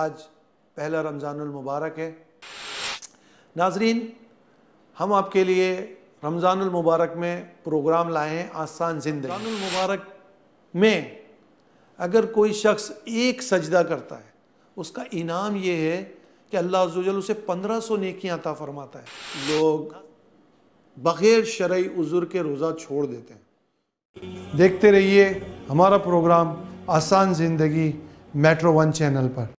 आज पहला रमज़ानुल मुबारक है नाजरीन हम आपके लिए रमज़ानुल मुबारक में प्रोग्राम लाए हैं आसान ज़िंदगी रमज़ानुल मुबारक में अगर कोई शख्स एक सजदा करता है उसका इनाम ये है कि अल्लाह जुजल उसे पंद्रह सौ नेकियाँ अता फ़रमाता है लोग बग़ैर शरय उज़ुर के रोज़ा छोड़ देते हैं देखते रहिए हमारा प्रोग्राम आसान ज़िंदगी मेट्रो वन चैनल पर